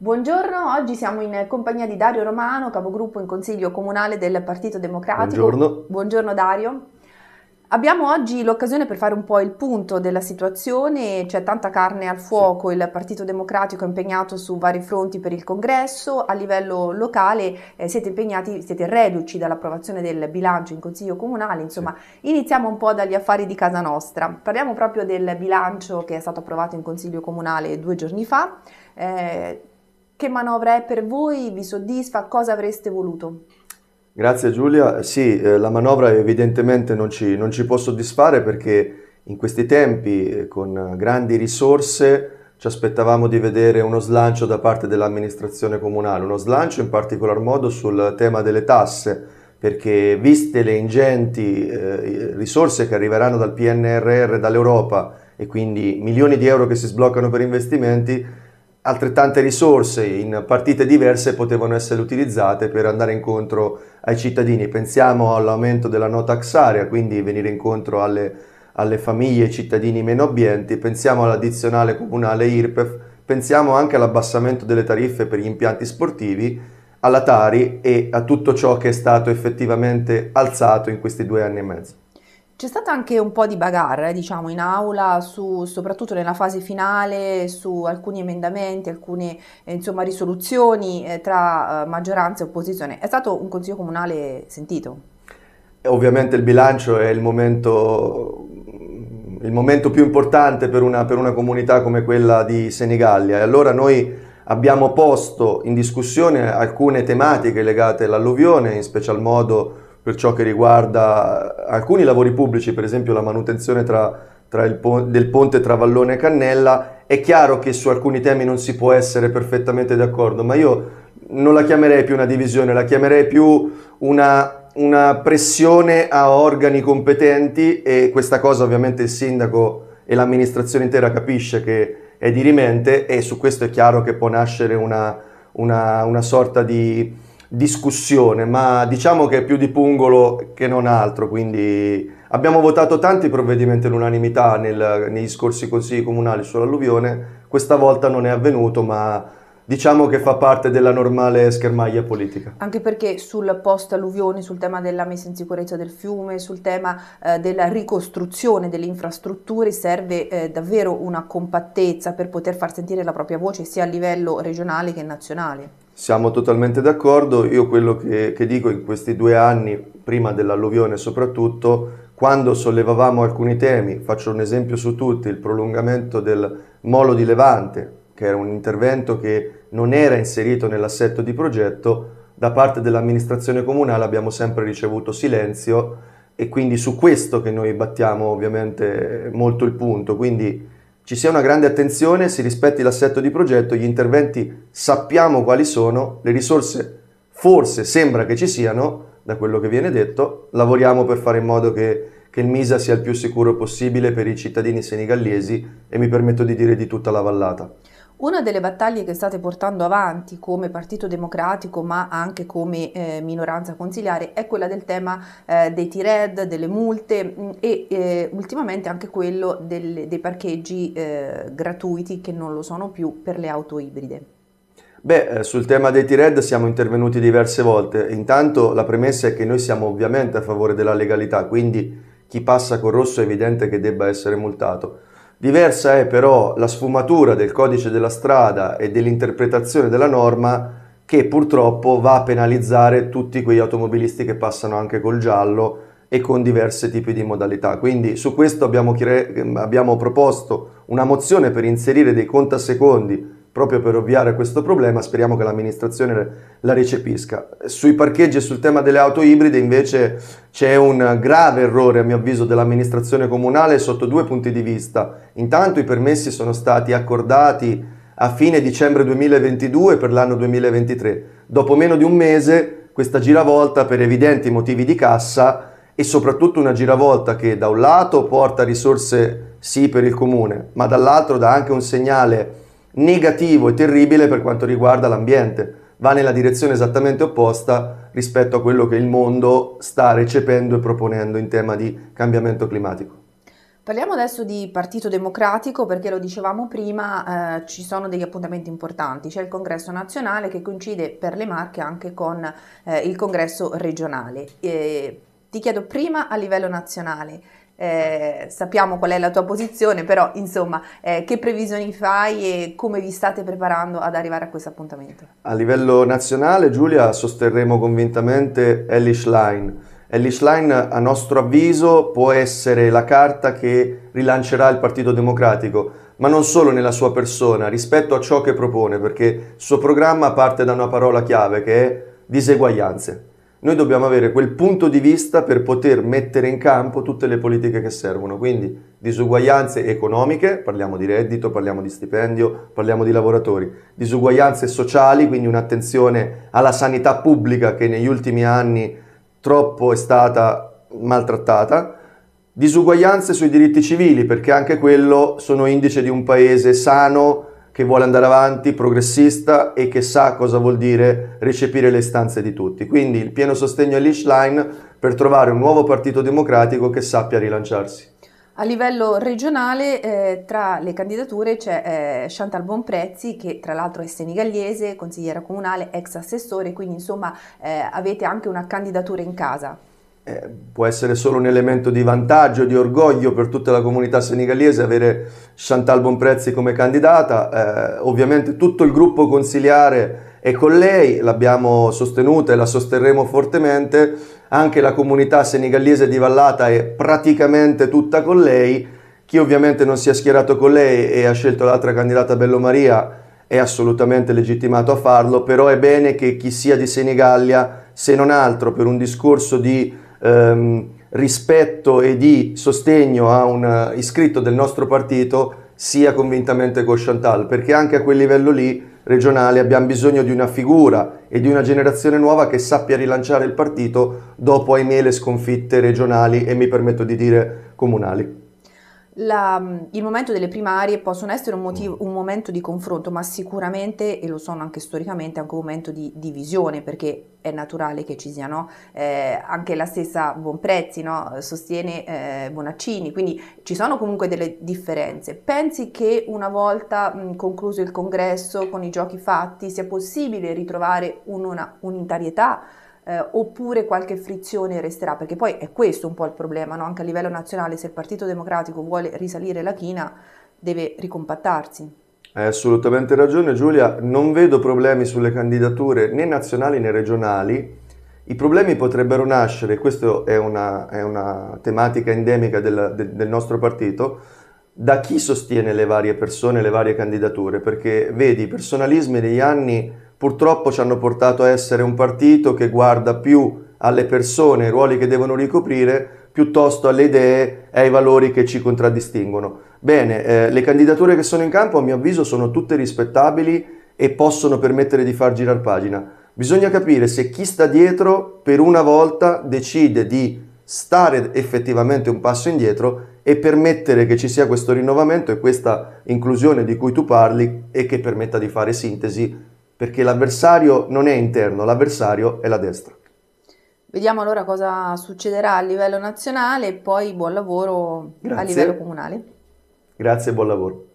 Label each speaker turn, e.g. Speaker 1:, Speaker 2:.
Speaker 1: Buongiorno, oggi siamo in compagnia di Dario Romano, capogruppo in Consiglio Comunale del Partito Democratico. Buongiorno. Buongiorno Dario. Abbiamo oggi l'occasione per fare un po' il punto della situazione, c'è tanta carne al fuoco, sì. il Partito Democratico è impegnato su vari fronti per il congresso, a livello locale eh, siete impegnati, siete reduci dall'approvazione del bilancio in Consiglio Comunale, insomma sì. iniziamo un po' dagli affari di casa nostra, parliamo proprio del bilancio che è stato approvato in Consiglio Comunale due giorni fa. Eh, che manovra è per voi? Vi soddisfa? Cosa avreste voluto?
Speaker 2: Grazie Giulia. Eh, sì, eh, la manovra evidentemente non ci, non ci, può soddisfare perché in questi tempi eh, con grandi risorse ci aspettavamo di vedere uno slancio da parte dell'amministrazione comunale, uno slancio in particolar modo sul tema delle tasse, perché viste le ingenti eh, risorse che arriveranno dal PNRR, dall'Europa e quindi milioni di euro che si sbloccano per investimenti, altrettante risorse in partite diverse potevano essere utilizzate per andare incontro ai cittadini. Pensiamo all'aumento della no taxarea, quindi venire incontro alle, alle famiglie e cittadini meno abbienti, pensiamo all'addizionale comunale IRPEF, pensiamo anche all'abbassamento delle tariffe per gli impianti sportivi, alla Tari e a tutto ciò che è stato effettivamente alzato in questi due anni e mezzo.
Speaker 1: C'è stato anche un po' di bagarre, eh, diciamo, in aula, su, soprattutto nella fase finale, su alcuni emendamenti, alcune eh, insomma, risoluzioni eh, tra eh, maggioranza e opposizione. È stato un Consiglio Comunale sentito?
Speaker 2: Eh, ovviamente il bilancio è il momento, il momento più importante per una, per una comunità come quella di Senigallia e allora noi abbiamo posto in discussione alcune tematiche legate all'alluvione, in special modo per ciò che riguarda alcuni lavori pubblici, per esempio la manutenzione tra, tra pon- del ponte tra Vallone e Cannella, è chiaro che su alcuni temi non si può essere perfettamente d'accordo, ma io non la chiamerei più una divisione, la chiamerei più una, una pressione a organi competenti e questa cosa ovviamente il sindaco e l'amministrazione intera capisce che è dirimente e su questo è chiaro che può nascere una, una, una sorta di discussione, ma diciamo che è più di pungolo che non altro, quindi abbiamo votato tanti provvedimenti all'unanimità negli scorsi consigli comunali sull'alluvione, questa volta non è avvenuto, ma diciamo che fa parte della normale schermaglia politica.
Speaker 1: Anche perché sul post-alluvioni, sul tema della messa in sicurezza del fiume, sul tema eh, della ricostruzione delle infrastrutture serve eh, davvero una compattezza per poter far sentire la propria voce sia a livello regionale che nazionale.
Speaker 2: Siamo totalmente d'accordo, io quello che, che dico in questi due anni, prima dell'alluvione soprattutto, quando sollevavamo alcuni temi, faccio un esempio su tutti, il prolungamento del molo di Levante, che era un intervento che non era inserito nell'assetto di progetto, da parte dell'amministrazione comunale abbiamo sempre ricevuto silenzio e quindi su questo che noi battiamo ovviamente molto il punto. Quindi ci sia una grande attenzione, si rispetti l'assetto di progetto, gli interventi sappiamo quali sono, le risorse forse sembra che ci siano, da quello che viene detto, lavoriamo per fare in modo che, che il MISA sia il più sicuro possibile per i cittadini senigallesi e mi permetto di dire di tutta la vallata.
Speaker 1: Una delle battaglie che state portando avanti come Partito Democratico ma anche come eh, minoranza consiliare è quella del tema eh, dei T-Red, delle multe mh, mm, e eh, ultimamente anche quello del, dei parcheggi eh, gratuiti che non lo sono più per le auto ibride.
Speaker 2: Beh, eh, sul tema dei T-Red siamo intervenuti diverse volte. Intanto la premessa è che noi siamo ovviamente a favore della legalità, quindi chi passa col rosso è evidente che debba essere multato Diversa è però la sfumatura del codice della strada e dell'interpretazione della norma che purtroppo va a penalizzare tutti quegli automobilisti che passano anche col giallo e con diversi tipi di modalità. Quindi su questo abbiamo, abbiamo proposto una mozione per inserire dei contasecondi proprio per ovviare a questo problema, speriamo che l'amministrazione la recepisca. Sui parcheggi e sul tema delle auto ibride invece c'è un grave errore a mio avviso dell'amministrazione comunale sotto due punti di vista. Intanto i permessi sono stati accordati a fine dicembre 2022 per l'anno 2023. Dopo meno di un mese questa giravolta per evidenti motivi di cassa e soprattutto una giravolta che da un lato porta risorse sì per il comune, ma dall'altro dà anche un segnale negativo e terribile per quanto riguarda l'ambiente. Va nella direzione esattamente opposta rispetto a quello che il mondo sta recependo e proponendo in tema di cambiamento climatico.
Speaker 1: Parliamo adesso di Partito Democratico perché lo dicevamo prima, eh, ci sono degli appuntamenti importanti, c'è il congresso nazionale che coincide per le Marche anche con eh, il congresso regionale. E, eh, ti chiedo prima a livello nazionale, eh, sappiamo qual è la tua posizione, però insomma eh, che previsioni fai e come vi state preparando ad arrivare a questo appuntamento?
Speaker 2: A livello nazionale Giulia sosterremo convintamente Ellie Schlein. Ellie Schlein a nostro avviso può essere la carta che rilancerà il Partito Democratico ma non solo nella sua persona, rispetto a ciò che propone, perché il suo programma parte da una parola chiave che è diseguaglianze. Noi dobbiamo avere quel punto di vista per poter mettere in campo tutte le politiche che servono, quindi disuguaglianze economiche, parliamo di reddito, parliamo di stipendio, parliamo di lavoratori, disuguaglianze sociali, quindi un'attenzione alla sanità pubblica che negli ultimi anni troppo è stata maltrattata, disuguaglianze sui diritti civili, perché anche quello sono indice di un paese sano, che vuole andare avanti, progressista e che sa cosa vuol dire recepire le istanze di tutti. Quindi il pieno sostegno a all'Ishline per trovare un nuovo partito democratico che sappia rilanciarsi.
Speaker 1: A livello regionale eh, tra le candidature c'è eh, Chantal Bonprezzi che tra l'altro è senigallese, consigliera comunale, ex assessore, quindi insomma eh, avete anche una candidatura in casa
Speaker 2: eh, può essere solo un elemento di vantaggio, di orgoglio per tutta la comunità senegaliese avere Chantal Bonprezzi come candidata. Eh, ovviamente tutto il gruppo consiliare è con lei, l'abbiamo sostenuta e la sosterremo fortemente. Anche la comunità senegaliese di Vallata è praticamente tutta con lei. Chi ovviamente non si è schierato con lei e ha scelto l'altra candidata Bello Maria è assolutamente legittimato a farlo, però è bene che chi sia di Senigallia, se non altro per un discorso di ehm, rispetto e di sostegno a un iscritto del nostro partito sia convintamente con Chantal, perché anche a quel livello lì regionale abbiamo bisogno di una figura e di una generazione nuova che sappia rilanciare il partito dopo ahimè le sconfitte regionali e mi permetto di dire comunali.
Speaker 1: La, il momento delle primarie possono essere un, motivo, un, momento di confronto, ma sicuramente, e lo sono anche storicamente, anche un momento di divisione, perché è naturale che ci siano eh, anche la stessa Bonprezzi, no? sostiene eh, Bonaccini, quindi ci sono comunque delle differenze. Pensi che una volta mh, concluso il congresso, con i giochi fatti, sia possibile ritrovare un'unitarietà? eh, oppure qualche frizione resterà, perché poi è questo un po' il problema, no? anche a livello nazionale, se il Partito Democratico vuole risalire la china deve ricompattarsi.
Speaker 2: Hai assolutamente ragione Giulia, non vedo problemi sulle candidature né nazionali né regionali. I problemi potrebbero nascere, questa è una, è una tematica endemica del, del, del, nostro partito, da chi sostiene le varie persone, le varie candidature, perché vedi, i personalismi degli anni purtroppo ci hanno portato a essere un partito che guarda più alle persone, ai ruoli che devono ricoprire, piuttosto alle idee e ai valori che ci contraddistinguono. Bene, eh, le candidature che sono in campo a mio avviso sono tutte rispettabili e possono permettere di far girare pagina. Bisogna capire se chi sta dietro per una volta decide di stare effettivamente un passo indietro e permettere che ci sia questo rinnovamento e questa inclusione di cui tu parli e che permetta di fare sintesi perché l'avversario non è interno, l'avversario è la destra.
Speaker 1: Vediamo allora cosa succederà a livello nazionale e poi buon lavoro Grazie. a livello comunale.
Speaker 2: Grazie e buon lavoro.